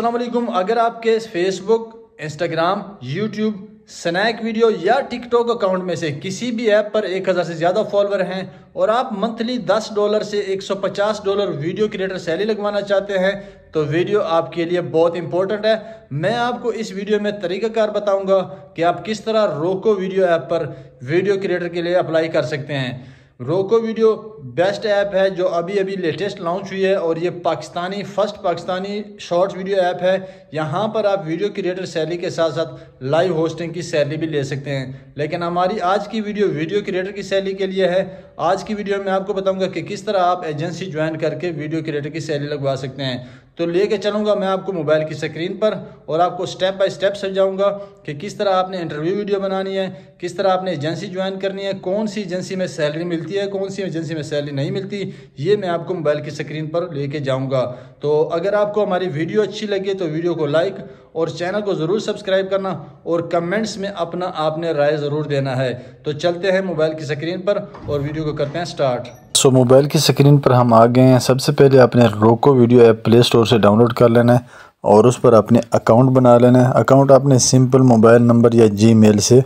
असलम अगर आपके Facebook Instagram YouTube Snack video या टिकटॉक अकाउंट में से किसी भी ऐप पर 1000 से ज़्यादा फॉलोअर हैं और आप मंथली 10 डॉलर से 150 डॉलर वीडियो क्रिएटर सैली लगवाना चाहते हैं तो वीडियो आपके लिए बहुत इंपॉर्टेंट है मैं आपको इस वीडियो में तरीक़ाकार बताऊंगा कि आप किस तरह रोको वीडियो ऐप पर वीडियो क्रिएटर के लिए अप्लाई कर सकते हैं रोको वीडियो बेस्ट ऐप है जो अभी अभी लेटेस्ट लॉन्च हुई है और ये Pakistani first Pakistani shorts video app है यहाँ पर आप वीडियो क्रिएटर सैलरी के साथ साथ लाइव होस्टिंग की सैलरी भी ले सकते हैं लेकिन हमारी आज की वीडियो वीडियो क्रिएटर की सैलरी के लिए है आज की वीडियो में आपको बताऊँगा कि किस तरह आप एजेंसी ज्वाइन करके वीडियो क्रिएटर की सैली लगवा सकते हैं तो ले कर चलूँगा मैं आपको मोबाइल की स्क्रीन पर और आपको स्टेप बाय स्टेप समझाऊँगा कि किस तरह आपने इंटरव्यू वीडियो बनानी है किस तरह आपने एजेंसी ज्वाइन करनी है कौन सी एजेंसी में सैलरी मिलती है कौन सी एजेंसी में सैलरी नहीं मिलती ये मैं आपको मोबाइल की स्क्रीन पर लेके जाऊँगा तो अगर आपको हमारी वीडियो अच्छी लगी तो वीडियो को लाइक और चैनल को ज़रूर सब्सक्राइब करना और कमेंट्स में अपना आपने राय ज़रूर देना है तो चलते हैं मोबाइल की स्क्रीन पर और वीडियो को करते हैं स्टार्ट दोस्तों मोबाइल की स्क्रीन पर हम आ गए हैं सबसे पहले आपने रोको वीडियो ऐप प्ले स्टोर से डाउनलोड कर लेना है और उस पर आपने अकाउंट बना लेना है अकाउंट आपने सिंपल मोबाइल नंबर या जीमेल से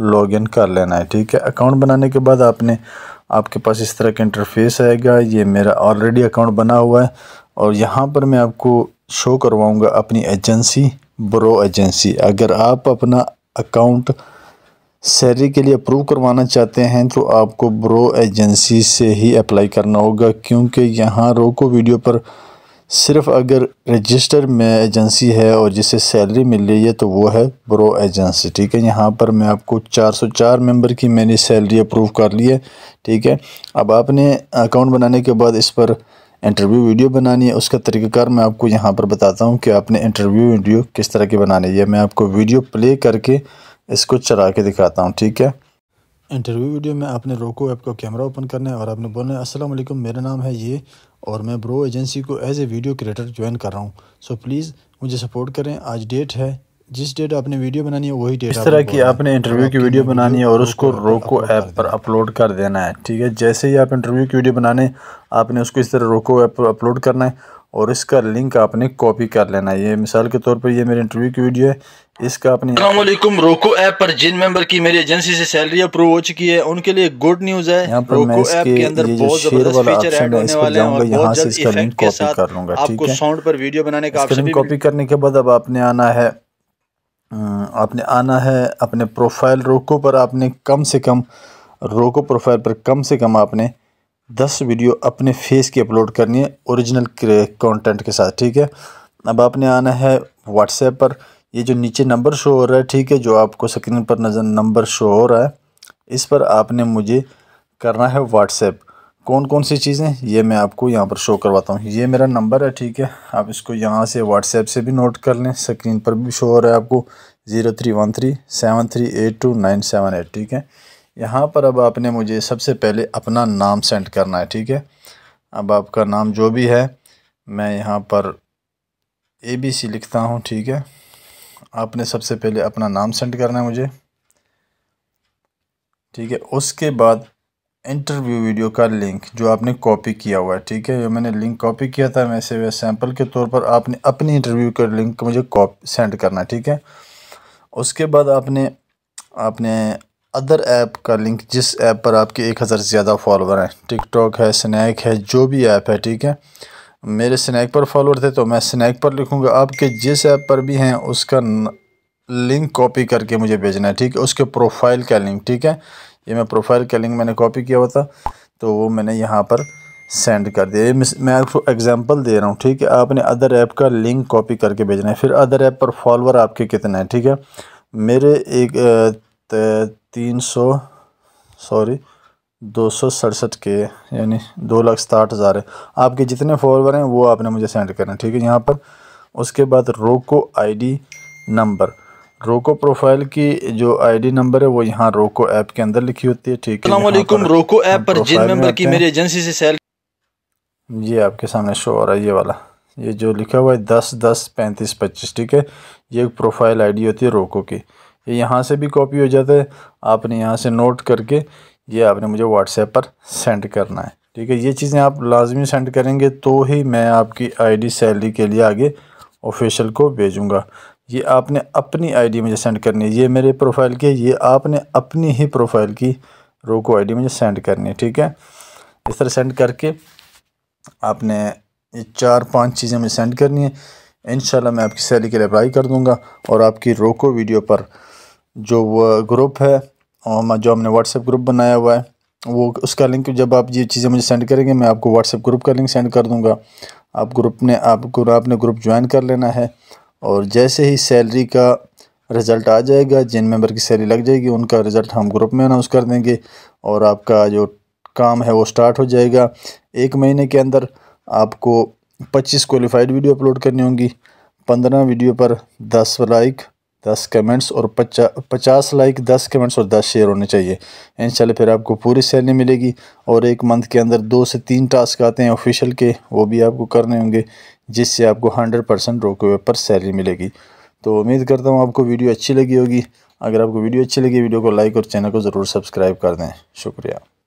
लॉगिन कर लेना है ठीक है अकाउंट बनाने के बाद आपने आपके पास इस तरह का इंटरफेस आएगा ये मेरा ऑलरेडी अकाउंट बना हुआ है और यहाँ पर मैं आपको शो करवाऊँगा अपनी एजेंसी ब्रो एजेंसी अगर आप अपना अकाउंट सैलरी के लिए अप्रूव करवाना चाहते हैं तो आपको ब्रो एजेंसी से ही अप्लाई करना होगा क्योंकि यहाँ रोको वीडियो पर सिर्फ अगर रजिस्टर में एजेंसी है और जिसे सैलरी मिल रही है तो वो है ब्रो एजेंसी ठीक है यहाँ पर मैं आपको 404 मेंबर की मैंने सैलरी अप्रूव कर ली है ठीक है अब आपने अकाउंट बनाने के बाद इस पर इंटरव्यू वीडियो बनानी है उसका तरीक़ाकार मैं आपको यहाँ पर बताता हूँ कि आपने इंटरव्यू वीडियो किस तरह की बनानी है मैं आपको वीडियो प्ले करके इसको चला के दिखाता हूँ ठीक है इंटरव्यू वीडियो में आपने रोको ऐप का कैमरा ओपन करना है और आपने बोलना है अस्सलाम वालेकुम मेरा नाम है ये और मैं ब्रो एजेंसी को as a video creator join कर रहा हूँ सो प्लीज़ मुझे सपोर्ट करें आज डेट है जिस डेट आपने वीडियो बनानी है वही डेट इस तरह की आपने इंटरव्यू की वीडियो बनानी है और उसको रोको ऐप पर अपलोड कर देना है ठीक है जैसे ही आप इंटरव्यू की वीडियो बनाने आपने उसको इस तरह रोको ऐप पर अपलोड करना है और इसका लिंक आपने कॉपी कर लेना है ये मिसाल के तौर पर ये मेरे इंटरव्यू की वीडियो है इसका अपने अलमेकुम रोको ऐप पर जिन मेंबर की मेरी एजेंसी से सैलरी अप्रूव हो चुकी है उनके लिए गुड न्यूज है यहाँ पर रोको ऐप के अंदर बहुत जबरदस्त फीचर ऐड होने वाले हैं और यहाँ से इसका लिंक कॉपी कर लूंगा आपको साउंड पर वीडियो बनाने का ऑप्शन कॉपी करने के बाद अब आपने आना है आपने आना है अपने प्रोफाइल रोको पर आपने कम से कम रोको प्रोफाइल पर कम से कम आपने दस वीडियो अपने फेस की अपलोड करनी है ओरिजिनल कंटेंट के साथ ठीक है अब आपने आना है व्हाट्सएप पर ये जो नीचे नंबर शो हो रहा है ठीक है जो आपको स्क्रीन पर नज़र नंबर शो हो रहा है इस पर आपने मुझे करना है व्हाट्सएप कौन कौन सी चीज़ें ये मैं आपको यहाँ पर शो करवाता हूँ ये मेरा नंबर है ठीक है आप इसको यहाँ से व्हाट्सएप से भी नोट कर लें स्क्रीन पर भी शो हो रहा है आपको zero three one three seven three eight two nine seven eight ठीक है यहाँ पर अब आपने मुझे सबसे पहले अपना नाम सेंड करना है ठीक है अब आपका नाम जो भी है मैं यहाँ पर ए बी सी लिखता हूँ ठीक है आपने सबसे पहले अपना नाम सेंड करना है मुझे ठीक है उसके बाद इंटरव्यू वीडियो का लिंक जो आपने कॉपी किया हुआ है ठीक है जो मैंने लिंक कॉपी किया था वैसे वह सैम्पल के तौर पर आपने अपनी इंटरव्यू का लिंक मुझे कॉपी सेंड करना है ठीक है उसके बाद आपने आपने अदर ऐप का लिंक जिस ऐप पर आपके एक हज़ार से ज़्यादा फॉलोवर हैं टिकटॉक है स्नैक है जो भी ऐप है ठीक है मेरे स्नैक पर फॉलोअर थे तो मैं स्नैक पर लिखूँगा आपके जिस ऐप पर भी हैं उसका लिंक कॉपी करके मुझे भेजना है ठीक है उसके प्रोफाइल का लिंक ठीक है ये मैं प्रोफाइल का लिंक मैंने कॉपी किया हुआ था तो वो मैंने यहाँ पर सेंड कर दिया मैं आपको एग्जांपल दे रहा हूँ ठीक है आपने अदर ऐप का लिंक कॉपी करके भेजना है फिर अदर ऐप पर फॉलोअर आपके कितने हैं ठीक है मेरे एक तीन सौ सॉरी दो सौ सड़सठ के यानी दो लाख साठ हज़ार है आपके जितने फॉलोवर हैं वो आपने मुझे सेंड करना ठीक है यहाँ पर उसके बाद रोको आईडी नंबर रोको प्रोफाइल की जो आईडी नंबर है वो यहाँ रोको ऐप के अंदर लिखी होती है ठीक है रोको ऐप पर जिन मेंबर की मेरी एजेंसी से सेल ये आपके सामने शो हो रहा है ये वाला ये जो लिखा हुआ है दस दस पैंतीस पच्चीस ठीक है ये एक प्रोफाइल आईडी होती है रोको की ये यहाँ से भी कॉपी हो जाता है आपने यहाँ से नोट करके ये आपने मुझे व्हाट्सएप पर सेंड करना है ठीक है ये चीज़ें आप लाजमी सेंड करेंगे तो ही मैं आपकी आईडी सैलरी के लिए आगे ऑफिशियल को भेजूँगा ये आपने अपनी आईडी मुझे सेंड करनी है ये मेरे प्रोफाइल की ये आपने अपनी ही प्रोफाइल की रो को आईडी मुझे सेंड करनी है ठीक है इस तरह सेंड करके आपने ये चार पाँच चीज़ें मुझे सेंड करनी है इन मैं आपकी सैलरी के लिए अप्लाई कर दूँगा और आपकी रोको वीडियो पर जो ग्रुप है और जो हमने व्हाट्सएप ग्रुप बनाया हुआ है वो उसका लिंक जब आप ये चीज़ें मुझे सेंड करेंगे मैं आपको व्हाट्सएप ग्रुप का लिंक सेंड कर दूँगा आप ग्रुप ने आपको आपने ग्रुप ज्वाइन कर लेना है और जैसे ही सैलरी का रिज़ल्ट आ जाएगा जिन मेंबर की सैलरी लग जाएगी उनका रिज़ल्ट हम ग्रुप में अनाउंस कर देंगे और आपका जो काम है वो स्टार्ट हो जाएगा एक महीने के अंदर आपको पच्चीस क्वालिफाइड वीडियो अपलोड करनी होंगी पंद्रह वीडियो पर दस लाइक दस कमेंट्स और पचा पचास लाइक दस कमेंट्स और दस शेयर होने चाहिए इन फिर आपको पूरी सैलरी मिलेगी और एक मंथ के अंदर दो से तीन टास्क आते हैं ऑफिशियल के वो भी आपको करने होंगे जिससे आपको हंड्रेड परसेंट रोके हुए पर सैलरी मिलेगी तो उम्मीद करता हूँ आपको वीडियो अच्छी लगी होगी अगर आपको वीडियो अच्छी लगी वीडियो को लाइक और चैनल को ज़रूर सब्सक्राइब कर दें शुक्रिया